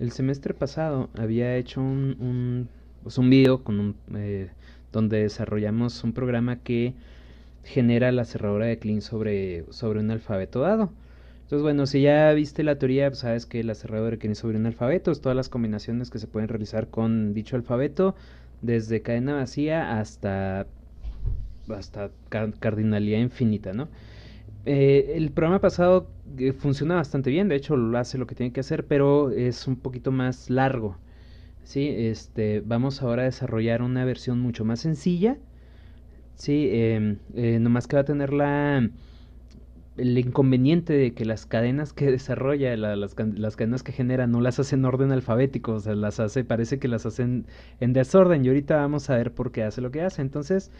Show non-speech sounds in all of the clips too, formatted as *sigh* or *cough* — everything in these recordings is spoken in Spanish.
El semestre pasado había hecho un, un, pues, un video con un, eh, donde desarrollamos un programa que genera la cerradura de Klein sobre, sobre un alfabeto dado. Entonces, bueno, si ya viste la teoría, pues, sabes que la cerradura de Klein sobre un alfabeto es todas las combinaciones que se pueden realizar con dicho alfabeto, desde cadena vacía hasta, hasta cardinalidad infinita, ¿no? Eh, el programa pasado eh, funciona bastante bien, de hecho lo hace lo que tiene que hacer, pero es un poquito más largo. ¿sí? Este, vamos ahora a desarrollar una versión mucho más sencilla. Sí, em, eh, nomás que va a tener la, el inconveniente de que las cadenas que *laughs* desarrolla, las, cadenas que genera, no las hace en orden alfabético, o sea, las hace, parece que las hacen en desorden. Y ahorita vamos a ver por qué hace lo que hace. Entonces,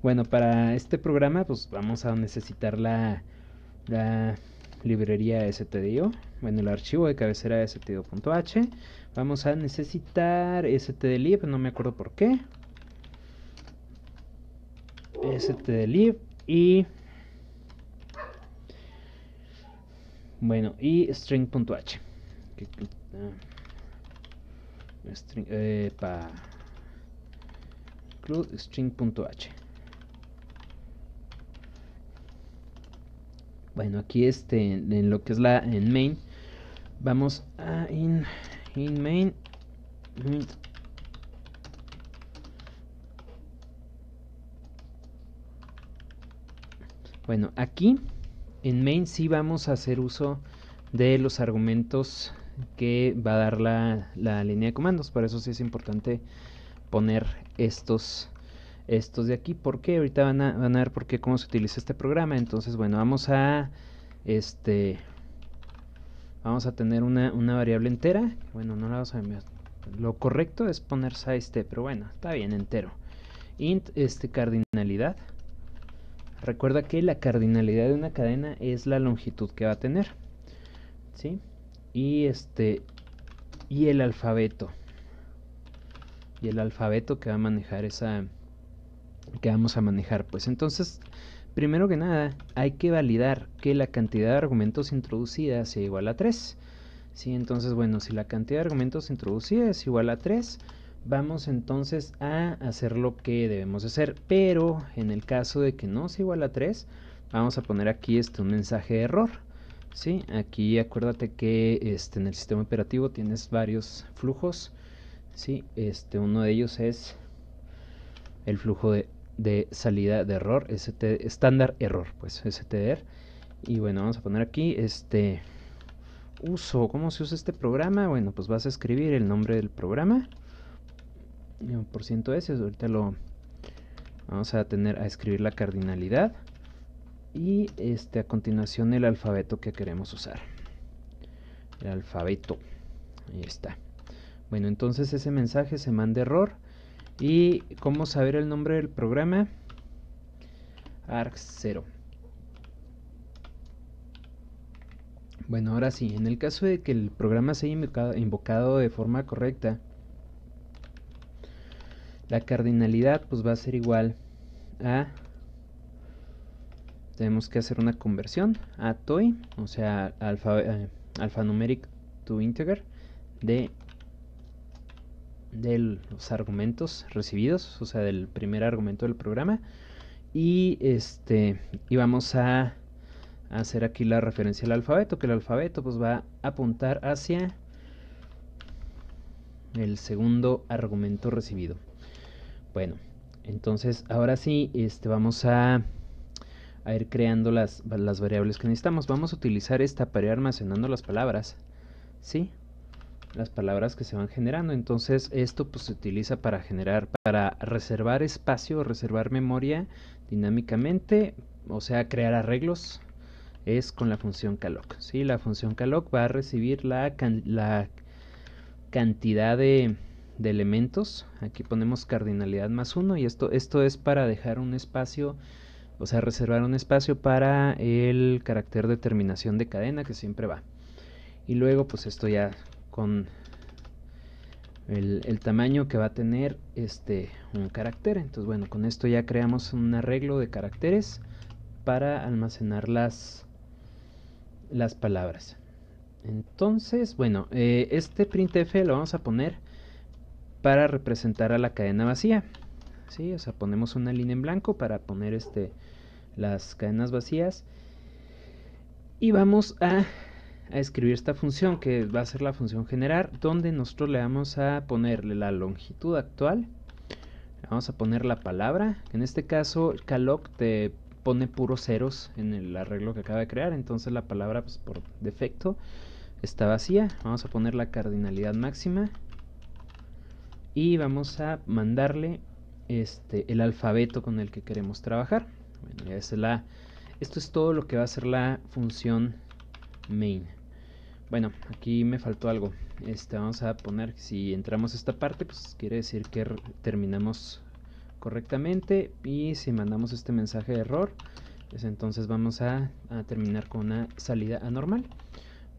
bueno, para este programa pues vamos a necesitar la, la librería stdio, bueno, el archivo de cabecera stdio.h. Vamos a necesitar stdlib, e, no me acuerdo por qué. stdlib e y... Bueno, y string.h. String, ah, string.h. Eh, Bueno, aquí este, en, lo que es la en main, vamos a in, main. Bueno, aquí en main sí vamos a hacer uso de los argumentos que va a dar la, la, línea de comandos. por eso sí es importante poner estos estos de aquí. ¿Por qué? Ahorita van a, ver por qué, cómo se utiliza este programa. Entonces, bueno, vamos a, este, vamos a tener una, variable entera. Bueno, no la vamos a enviar. Lo correcto es poner size t, pero bueno, está bien, entero. Int, este, cardinalidad. Recuerda que la cardinalidad de una cadena es la longitud que va a tener. ¿Sí? Y este, y el alfabeto. Y el alfabeto que va a manejar esa que vamos a manejar. Pues entonces, primero que nada, hay que validar que la cantidad de argumentos introducida sea igual a 3. ¿Sí? Entonces, bueno, si la cantidad de argumentos introducida es igual a 3, vamos entonces a hacer lo que debemos hacer. Pero en el caso de que no sea igual a 3, vamos a poner aquí este, un mensaje de error. ¿Sí? Aquí acuérdate que este, en el sistema operativo tienes varios flujos. ¿sí? Este, uno de ellos es el flujo de de salida de error, ST, estándar error, pues STR. Y bueno, vamos a poner aquí este uso, ¿cómo se usa este programa? Bueno, pues vas a escribir el nombre del programa, eh, por ciento S, ahorita lo vamos a tener a escribir la cardinalidad y este a continuación el alfabeto que queremos usar. El alfabeto, ahí está. Bueno, entonces ese mensaje se manda error y cómo saber el nombre del programa. Arc 0. Bueno, ahora sí, en el caso de que el programa sea invocado, invocado, de forma correcta, la cardinalidad pues va a ser igual a... Tenemos que hacer una conversión a TOI, o sea, alfa, eh, alfanumeric to integer, de de los argumentos recibidos, o sea, del primer argumento del programa. Y este, y vamos a hacer aquí la referencia al alfabeto, que el alfabeto pues va a apuntar hacia el segundo argumento recibido. Bueno, entonces ahora sí, este, vamos a, ir creando las, variables que necesitamos. Vamos a utilizar esta para ir almacenando las palabras, ¿sí? las palabras que se van generando. Entonces esto pues, se utiliza para generar, para reservar espacio, reservar memoria dinámicamente, o sea, crear arreglos es con la función calloc. ¿sí? La función calloc va a recibir la, la cantidad de, elementos. Aquí ponemos cardinalidad más uno y esto, esto es para dejar un espacio, o sea, reservar un espacio para el carácter de terminación de cadena que siempre va. Y luego pues esto ya con el, tamaño que va a tener este un carácter entonces bueno con esto ya creamos un arreglo de caracteres para almacenar las las palabras entonces bueno eh, este printf lo vamos a poner para representar a la cadena vacía ¿sí? o sea ponemos una línea en blanco para poner este las cadenas vacías y vamos a a escribir esta función que va a ser la función generar donde nosotros le vamos a ponerle la longitud actual vamos a poner la palabra en este caso calloc te pone puros ceros en el arreglo que acaba de crear entonces la palabra pues, por defecto está vacía vamos a poner la cardinalidad máxima y vamos a mandarle este el alfabeto con el que queremos trabajar bueno, la esto es todo lo que va a ser la función main bueno, aquí me faltó algo. Este, vamos a poner si entramos a esta parte, pues quiere decir que terminamos correctamente. Y si mandamos este mensaje de error, pues entonces vamos a, terminar con una salida anormal.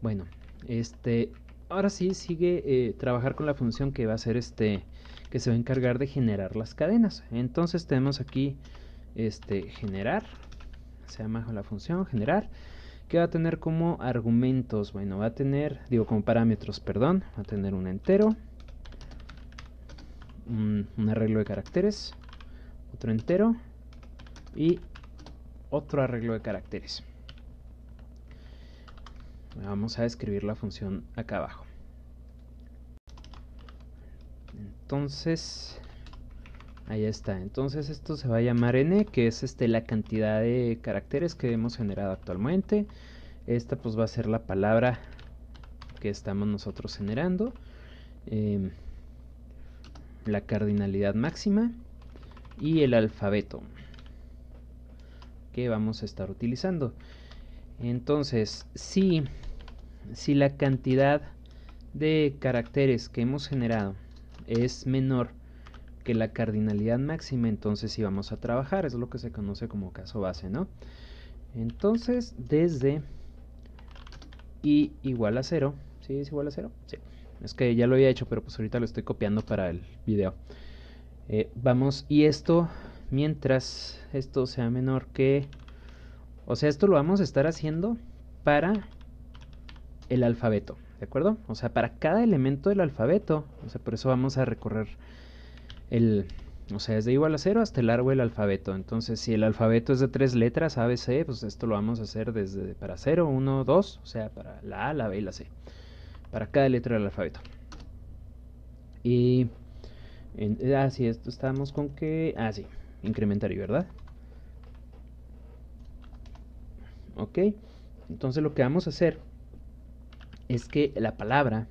Bueno, este, ahora sí sigue eh, trabajar con la función que va a ser este, que se va a encargar de generar las cadenas. Entonces tenemos aquí, este, generar, se llama la función generar ¿Qué va a tener como argumentos? Bueno, va a tener, digo, como parámetros, perdón, va a tener un entero, un, arreglo de caracteres, otro entero y otro arreglo de caracteres. Vamos a escribir la función acá abajo. Entonces, Ahí está. Entonces esto se va a llamar n, que es este, la cantidad de caracteres que hemos generado actualmente. Esta pues va a ser la palabra que estamos nosotros generando. Em, la cardinalidad máxima y el alfabeto que vamos a estar utilizando. Entonces, si, si la cantidad de caracteres que hemos generado es menor la cardinalidad máxima entonces Si vamos a trabajar, es lo que se conoce como caso base, ¿no? Entonces, desde Y igual a 0, ¿sí es igual a 0? Sí, es que ya lo había hecho, pero pues ahorita lo estoy copiando para el video. Eh, vamos, y esto, mientras esto sea menor que... O sea, esto lo vamos a estar haciendo para el alfabeto, ¿de acuerdo? O sea, para cada elemento del alfabeto, o sea, por eso vamos a recorrer el, o sea, desde igual a cero hasta el largo del alfabeto. Entonces, si el alfabeto es de tres letras, A, B, C, pues esto lo vamos a hacer desde para 0, 1, 2, o sea, para la A, la B y la C. Para cada letra del alfabeto. Y, en, ah, esto estamos con que, ah, sí, incrementario, ¿verdad? Ok, entonces lo que vamos a hacer es que la palabra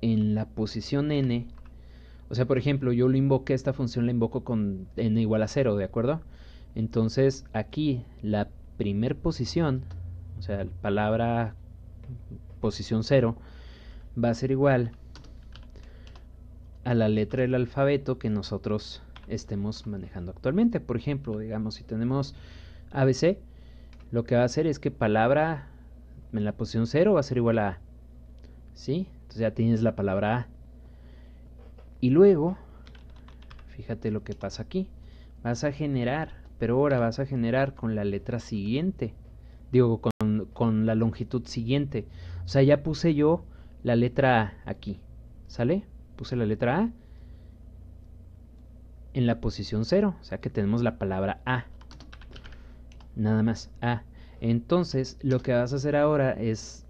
en la posición N o sea, por ejemplo, yo lo invoqué, esta función la invoco con n igual a 0, ¿de acuerdo? Entonces aquí la primer posición, o sea, la palabra posición 0, va a ser igual a la letra del alfabeto que nosotros estemos manejando actualmente. Por ejemplo, digamos, si tenemos ABC, lo que va a hacer es que palabra en la posición 0 va a ser igual a A. ¿Sí? Entonces ya tienes la palabra A. Y luego, fíjate lo que pasa aquí, vas a generar, pero ahora vas a generar con la letra siguiente, digo, con, la longitud siguiente. O sea, ya puse yo la letra A aquí, ¿sale? Puse la letra A en la posición 0, o sea que tenemos la palabra A. Nada más, A. Entonces, lo que vas a hacer ahora es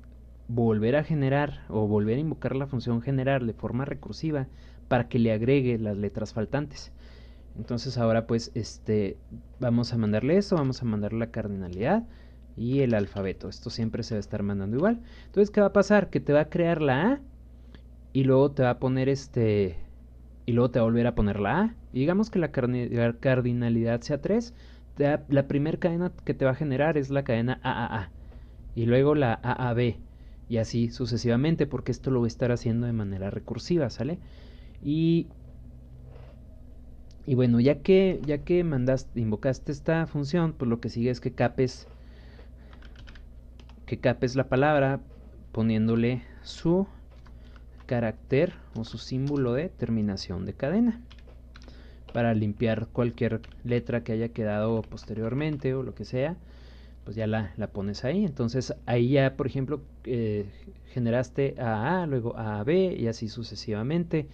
volver a generar o volver a invocar la función generar de forma recursiva para que le agregue las letras faltantes. Entonces ahora pues este vamos a mandarle eso, vamos a mandarle la cardinalidad y el alfabeto. Esto siempre se va a estar mandando igual. Entonces, ¿qué va a pasar? Que te va a crear la A y luego te va a poner este y luego te va a volver a poner la A. Y digamos que la, cardinalidad sea 3, la primera cadena que te va a generar es la cadena AAA y luego la AAB y así sucesivamente porque esto lo voy a estar haciendo de manera recursiva, ¿sale? Y, bueno, ya que, ya que mandaste, invocaste esta función, pues lo que sigue es que capes, que capes la palabra poniéndole su carácter o su símbolo de terminación de cadena para limpiar cualquier letra que haya quedado posteriormente o lo que sea, pues ya la, pones ahí. Entonces ahí ya, por ejemplo, eh, generaste a A, luego a B y así sucesivamente.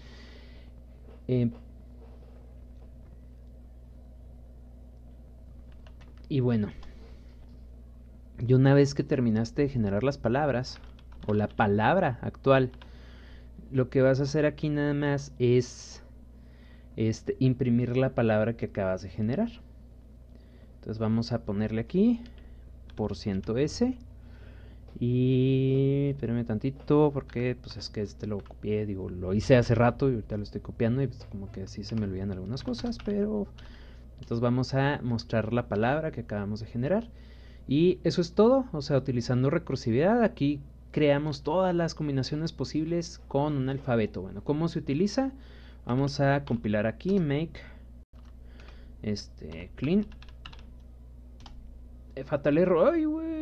Eh, y bueno, y una vez que terminaste de generar las palabras, o la palabra actual, lo que vas a hacer aquí nada más es imprimir la palabra que acabas de generar. Entonces vamos a ponerle aquí, por ciento S, y espérame tantito porque pues es que este lo copié, digo, lo hice hace rato y ahorita lo estoy copiando y pues, como que así se me olvidan algunas cosas, pero entonces vamos a mostrar la palabra que acabamos de generar. Y eso es todo, o sea, utilizando recursividad aquí creamos todas las combinaciones posibles con un alfabeto. Bueno, ¿cómo se utiliza? Vamos a compilar aquí make este clean eh, fatal error. Ay, güey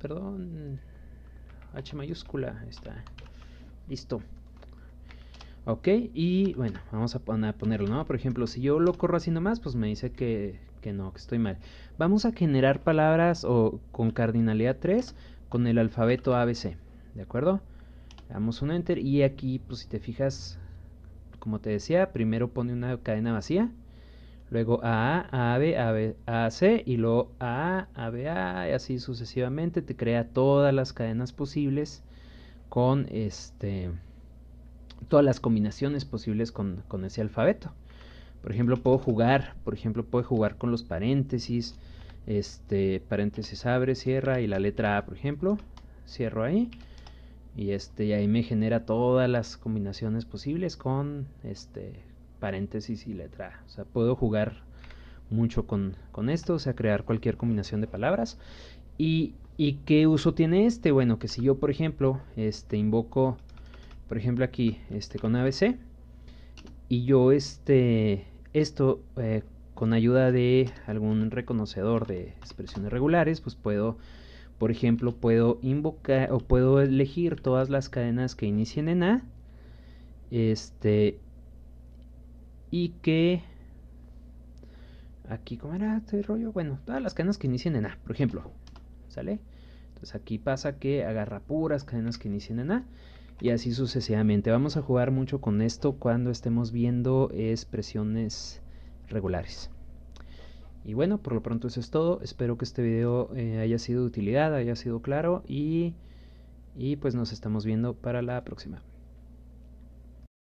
perdón. H mayúscula, está. Listo. Ok, y bueno, vamos a, ponerlo, ¿no? Por ejemplo, si yo lo corro así nomás, pues me dice que, no, que estoy mal. Vamos a generar palabras o con cardinalidad 3 con el alfabeto ABC, ¿de acuerdo? Le damos un enter y aquí, pues si te fijas, como te decía, primero pone una cadena vacía luego A, A, B, A, C y luego B, A y así sucesivamente te crea todas las cadenas posibles con este todas las combinaciones posibles con, ese alfabeto. Por ejemplo, puedo jugar, por ejemplo, puedo jugar con los paréntesis, este paréntesis abre, cierra y la letra A, por ejemplo, cierro ahí y este ahí me genera todas las combinaciones posibles con este paréntesis y letra O sea, puedo jugar mucho con, esto, o sea, crear cualquier combinación de palabras. Y, ¿Y qué uso tiene este? Bueno, que si yo, por ejemplo, este, invoco, por ejemplo, aquí, este, con ABC, y yo, este, esto, eh, con ayuda de algún reconocedor de expresiones regulares, pues puedo, por ejemplo, puedo invocar o puedo elegir todas las cadenas que inicien en A, este, y que aquí, ¿cómo era este rollo? Bueno, todas las cadenas que inician en A, por ejemplo, ¿sale? Entonces aquí pasa que agarra puras cadenas que inician en A y así sucesivamente. Vamos a jugar mucho con esto cuando estemos viendo expresiones regulares. Y bueno, por lo pronto eso es todo. Espero que este video eh, haya sido de utilidad, haya sido claro y, y pues nos estamos viendo para la próxima.